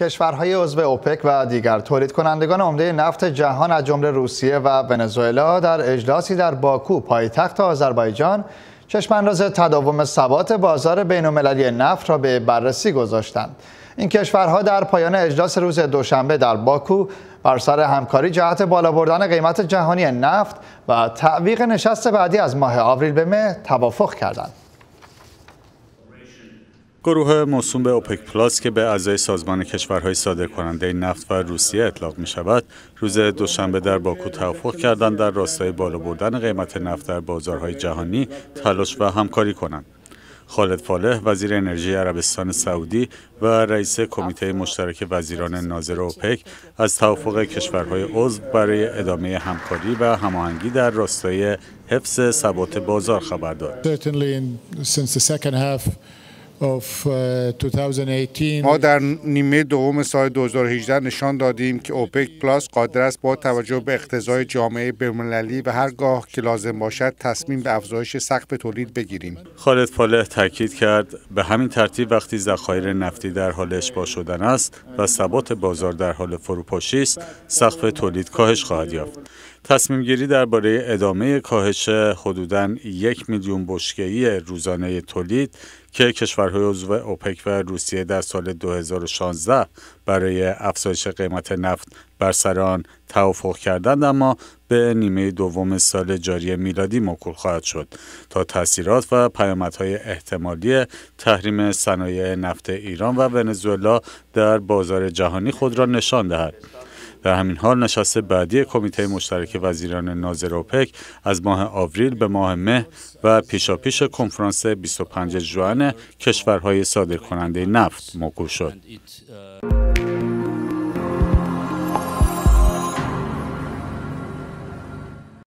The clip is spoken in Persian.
کشورهای عضو اوپک و دیگر تولید کنندگان عمده نفت جهان از جمله روسیه و ونزوئلا در اجلاسی در باکو پایتخت آذربایجان چشمانداز تداوم ثبات بازار المللی نفت را به بررسی گذاشتند. این کشورها در پایان اجلاس روز دوشنبه در باکو بر سر همکاری جهت بالا بردن قیمت جهانی نفت و تعویق نشست بعدی از ماه آوریل به مه توافق کردند. گروه موسوم به اوپک پلاس که به اعضای سازمان کشورهای صادر کننده نفت و روسیه اطلاق می شود روز دوشنبه در باکو توافق کردند در راستای بالا بردن قیمت نفت در بازارهای جهانی تلاش و همکاری کنند خالد فاله وزیر انرژی عربستان سعودی و رئیس کمیته مشترک وزیران ناظر اوپک از توافق کشورهای عضو برای ادامه همکاری و هماهنگی در راستای حفظ ثبات بازار خبر داد Uh, ما در نیمه دوم سال 2018 نشان دادیم که اوپک پلاس قادر است با توجه به اقتضای جامعه بین‌المللی و هرگاه که لازم باشد تصمیم به افزایش سقف تولید بگیریم. خالد پله تاکید کرد به همین ترتیب وقتی ذخایر نفتی در حال اشباع شدن است و ثبات بازار در حال فروپاشی است، سقف تولید کاهش خواهد یافت. تصمیم گیری درباره ادامه کاهش حدوداً یک میلیون بشکه‌ای روزانه تولید که کشورهای عضو اوپک و روسیه در سال 2016 برای افزایش قیمت نفت بر سر آن توافق کردند اما به نیمه دوم سال جاری میلادی موکول خواهد شد تا تاثیرات و پیامدهای احتمالی تحریم صنایع نفت ایران و ونزوئلا در بازار جهانی خود را نشان دهد در همین حال نشست بعدی کمیته مشترک وزیران ناظر اوپک از ماه آوریل به ماه مه و پیشاپیش کنفرانس 25 جوان کشورهای صادرکننده نفت موکول شد.